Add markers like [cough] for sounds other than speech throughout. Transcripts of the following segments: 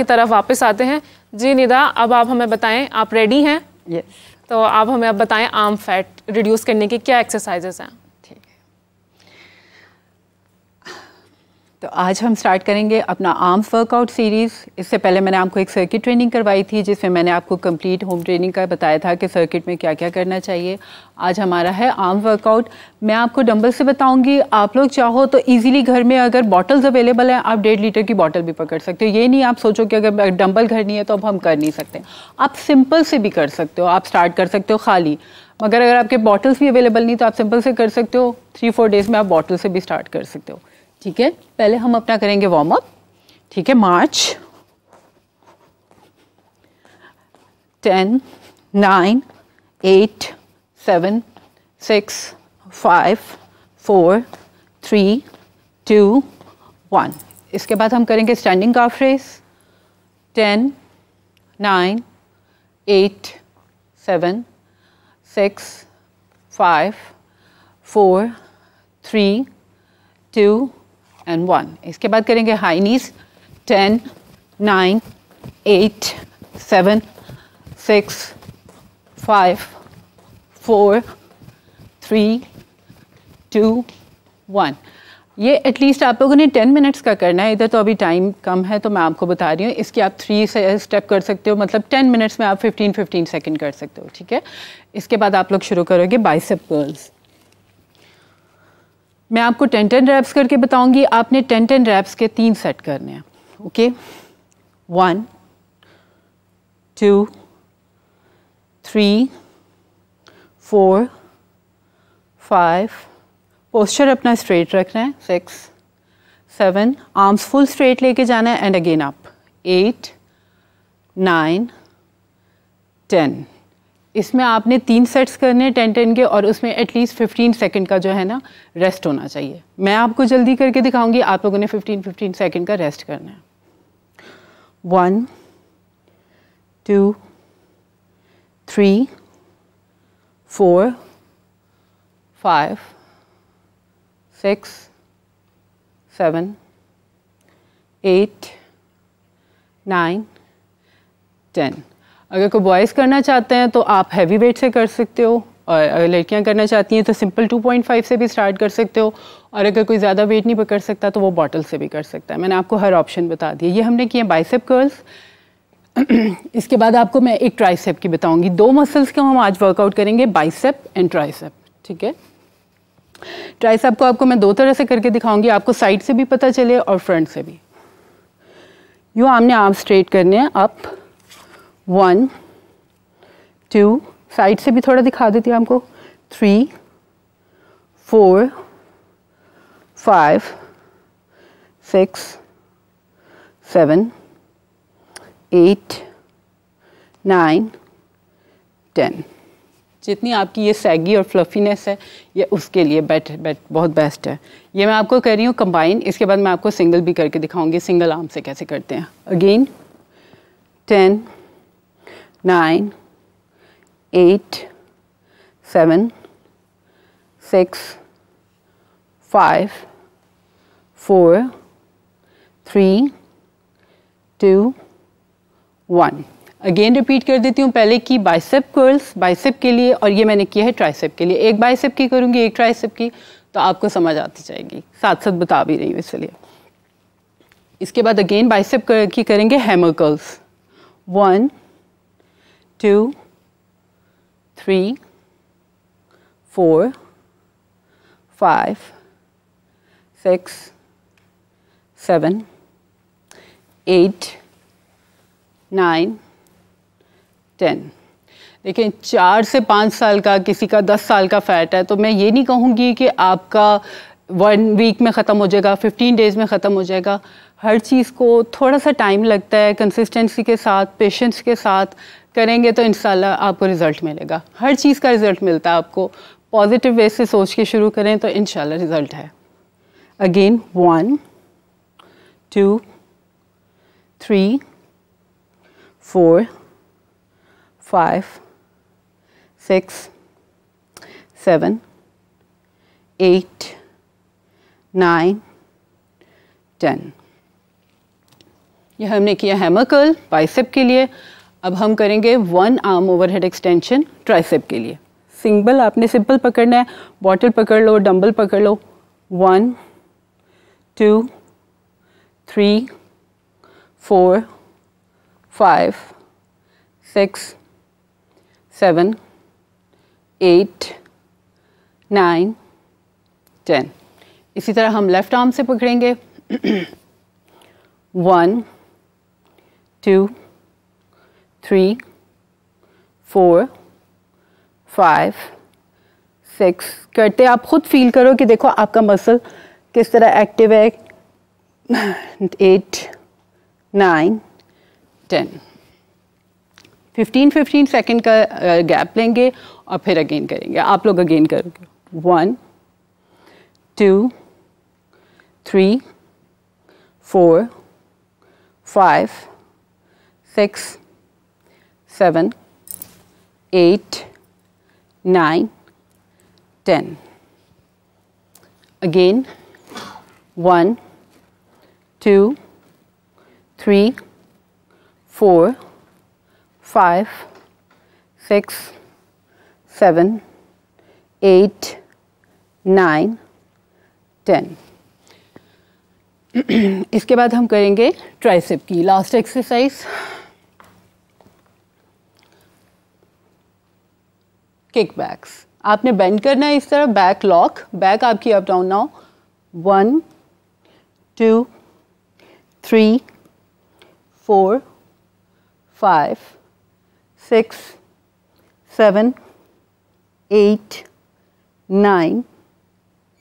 की तरफ वापस आते हैं जी निदा अब आप हमें बताएं आप रेडी हैं yes. तो आप हमें अब बताएं आर्म फैट रिड्यूस करने की क्या एक्सरसाइजेस हैं तो आज हम स्टार्ट करेंगे अपना आर्म्स वर्कआउट सीरीज़ इससे पहले मैंने आपको एक सर्किट ट्रेनिंग करवाई थी जिसमें मैंने आपको कंप्लीट होम ट्रेनिंग का बताया था कि सर्किट में क्या क्या करना चाहिए आज हमारा है आर्म वर्कआउट मैं आपको डंबल से बताऊंगी आप लोग चाहो तो इजीली घर में अगर बॉटल्स अवेलेबल हैं आप डेढ़ लीटर की बॉटल भी पकड़ सकते हो ये नहीं आप सोचो कि अगर डंबल घर नहीं है तो अब हम कर नहीं सकते आप सिंपल से भी कर सकते हो आप स्टार्ट कर सकते हो खाली मगर अगर आपके बॉटल्स भी अवेलेबल नहीं तो आप सिंपल से कर सकते हो थ्री फोर डेज़ में आप बॉटल से भी स्टार्ट कर सकते हो ठीक है पहले हम अपना करेंगे वार्म अप ठीक है march ten nine eight seven six five four three two one इसके बाद हम करेंगे standing calf raise ten nine eight seven six five four three two and one इसके बाद करेंगे high knees ten nine eight seven six five four three two one ये at least आप लोगों ने टेन मिनट्स का करना है इधर तो अभी टाइम कम है तो मैं आपको बता रही हूँ इसकी आप थ्री से स्टेप कर सकते हो मतलब टेन मिनट्स में आप फिफ्टीन फिफ्टीन सेकेंड कर सकते हो ठीक है इसके बाद आप लोग शुरू करोगे बाइसेप गर्ल्स मैं आपको टेन टेन रैप्स करके बताऊंगी आपने टेन टेन रैप्स के तीन सेट करने हैं okay one two three four five posture अपना स्ट्रेट रखना है six seven arms full straight लेके जाना है and again up eight nine ten इसमें आपने तीन सेट्स करने हैं टेन टेन के और उसमें एटलीस्ट फिफ्टीन सेकेंड का जो है ना रेस्ट होना चाहिए मैं आपको जल्दी करके दिखाऊंगी आप लोगों ने फिफ्टीन फिफ्टीन सेकेंड का रेस्ट करना है one two three four five six seven eight nine ten अगर कोई बॉयज़ करना चाहते हैं तो आप हैवी वेट से कर सकते हो और अगर लड़कियाँ करना चाहती हैं तो सिंपल 2.5 से भी स्टार्ट कर सकते हो और अगर कोई ज़्यादा वेट नहीं पकड़ सकता तो वो बॉटल से भी कर सकता है मैंने आपको हर ऑप्शन बता दिया ये हमने किए बाइसेप कर्ल्स [clears throat] इसके बाद आपको मैं एक ट्राइसेप की बताऊँगी दो मसल्स को हम आज वर्कआउट करेंगे बाइसेप एंड ट्राइसेप ठीक है ट्राइसेप को आपको मैं दो तरह से करके दिखाऊंगी आपको साइड से भी पता चले और फ्रंट से भी यू आमने आप स्ट्रेट करने हैं अप वन टू साइड से भी थोड़ा दिखा देती हूँ आपको three four five six seven eight nine ten जितनी आपकी ये सैगी और फ्लफीनेस है ये उसके लिए बेट बेट बहुत बेस्ट है ये मैं आपको कह रही हूँ कंबाइन इसके बाद मैं आपको सिंगल भी करके दिखाऊंगी सिंगल आर्म से कैसे करते हैं again ten nine, eight, seven, six, five, four, three, two, one again repeat कर देती हूँ पहले की बाइसेप कर्ल्स बाइसेप के लिए और ये मैंने किया है ट्राइसेप के लिए एक बाइसेप की करूँगी एक ट्राइसेप की तो आपको समझ आती जाएगी साथ साथ बता भी रही हूँ इसलिए इसके बाद अगेन बाइसेप की करेंगे hammer curls one two, three, four, five, six, seven, eight nine ten देखें चार से पाँच साल का किसी का दस साल का फैट है तो मैं ये नहीं कहूँगी कि आपका वन वीक में ख़त्म हो जाएगा फिफ्टीन डेज़ में ख़त्म हो जाएगा हर चीज़ को थोड़ा सा टाइम लगता है कंसिस्टेंसी के साथ पेशेंस के साथ करेंगे तो इन आपको रिज़ल्ट मिलेगा हर चीज़ का रिज़ल्ट मिलता है आपको पॉजिटिव वे से सोच के शुरू करें तो इन रिज़ल्ट है again one two three four five six seven eight nine ten ये हमने किया हैमर कर्ल बाइसेप के लिए अब हम करेंगे one arm overhead extension tricep के लिए सिंगल आपने सिंपल पकड़ना है बॉटल पकड़ लो डंबल पकड़ लो one two three four five six seven eight nine ten इसी तरह हम लेफ़्ट आर्म से पकड़ेंगे one two three four five six करते आप ख़ुद फील करो कि देखो आपका मसल किस तरह एक्टिव है eight nine ten fifteen fifteen second का गैप uh, लेंगे और फिर अगेन करेंगे आप लोग अगेन करोगे one two three, four, five, six, seven, eight, nine, ten. Again, one, two, three, four, five, six, seven, eight, nine, ten. [clears throat] इसके बाद हम करेंगे ट्राइसेप की लास्ट एक्सरसाइज किक बैक्स आपने बेंड करना है इस तरह बैक लॉक बैक आपकी up down now one two three four five six seven eight nine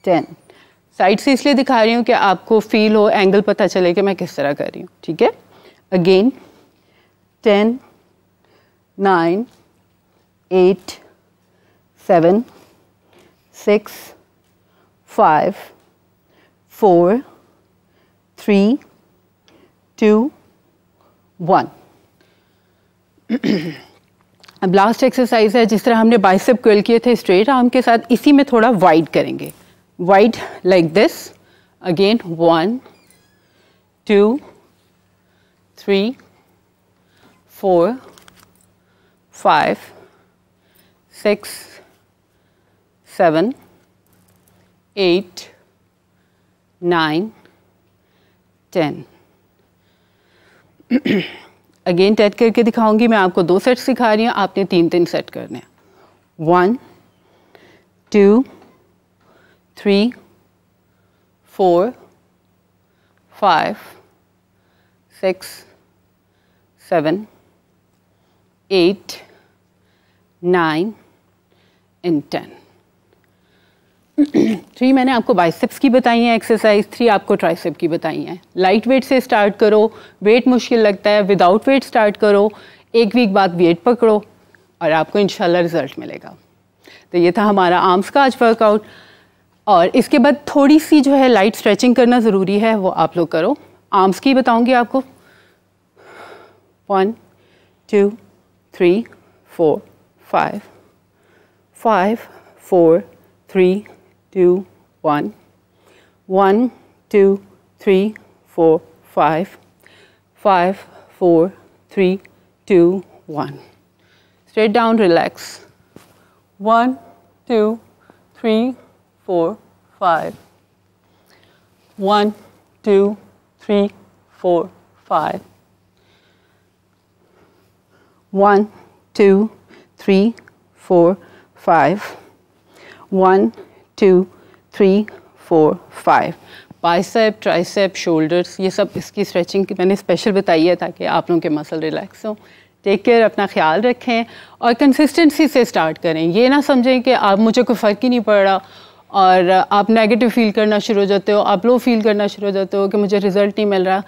ten side से इसलिए दिखा रही हूँ कि आपको फील हो एंगल पता चले कि मैं किस तरह कर रही हूँ ठीक है again ten nine eight seven six five four three two one अब लास्ट एक्सरसाइज है जिस तरह हमने बाइसेप कर्ल किए थे स्ट्रेट आर्म के साथ इसी में थोड़ा वाइड करेंगे wide like this. Again, one, two, three, four, five, six, seven, eight, nine, ten. Again टेट करके दिखाऊंगी मैं आपको दो सेट सिखा रही हूँ आपने तीन तीन सेट करने हैं one two three, four, five, six, seven, eight, nine and ten three मैंने आपको बाइसेप्स की बताई हैं एक्सरसाइज थ्री आपको ट्राइसेप की बताई हैं लाइट वेट से स्टार्ट करो वेट मुश्किल लगता है विदाउट वेट स्टार्ट करो एक वीक बाद वेट पकड़ो और आपको इंशाल्लाह रिज़ल्ट मिलेगा तो ये था हमारा आर्म्स का आज वर्कआउट और इसके बाद थोड़ी सी जो है लाइट स्ट्रेचिंग करना ज़रूरी है वो आप लोग करो आर्म्स की बताऊँगी आपको one two three four five five four three two one one two three four five five four three two one straight down relax one two three four, five. One, two, three, four, five. One, two, three, four, five. One, two, three, four five bicep tricep shoulders ये सब इसकी stretching की मैंने special बताई है ताकि आप लोगों के मसल रिलैक्स हों टेक केयर अपना ख्याल रखें और कंसिस्टेंसी से स्टार्ट करें ये ना समझें कि आप मुझे कोई फ़र्क ही नहीं पड़ रहा और आप नेगेटिव फील करना शुरू हो जाते हो आप लो फील करना शुरू हो जाते हो कि मुझे रिज़ल्ट नहीं मिल रहा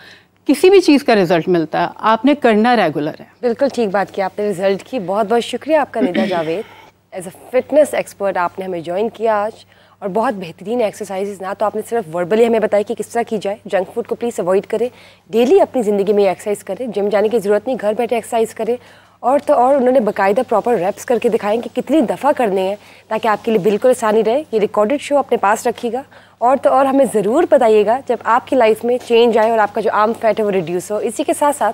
किसी भी चीज़ का रिजल्ट मिलता है आपने करना रेगुलर है बिल्कुल ठीक बात की आपने रिजल्ट की बहुत बहुत शुक्रिया आपका Nidha Javed as a fitness expert आपने हमें ज्वाइन किया आज और बहुत बेहतरीन एक्सरसाइजेज ना तो आपने सिर्फ वर्बली हमें बताया कि किस तरह की जाए जंक फूड को प्लीज़ अवॉइड करें डेली अपनी ज़िंदगी में एक्सरसाइज करें जिम जाने की ज़रूरत नहीं घर बैठे एक्सरसाइज करें और तो और उन्होंने बकायदा प्रॉपर रेप्स करके दिखाए कि कितनी दफ़ा करने हैं ताकि आपके लिए बिल्कुल आसानी रहे ये रिकॉर्डेड शो अपने पास रखिएगा और तो और हमें ज़रूर बताइएगा जब आपकी लाइफ में चेंज आए और आपका जो आर्म फैट है वो रिड्यूस हो इसी के साथ साथ